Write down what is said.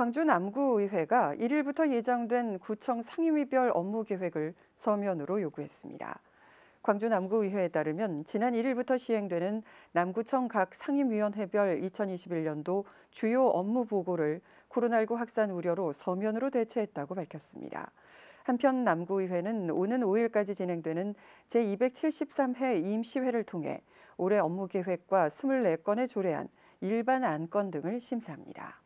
광주 남구의회가 1일부터 예정된 구청 상임위별 업무 계획을 서면으로 요구했습니다. 광주 남구의회에 따르면 지난 1일부터 시행되는 남구청 각 상임위원회별 2021년도 주요 업무 보고를 코로나19 확산 우려로 서면으로 대체했다고 밝혔습니다. 한편 남구의회는 오는 5일까지 진행되는 제273회 임시회를 통해 올해 업무 계획과 24건의 조례안, 일반 안건 등을 심사합니다.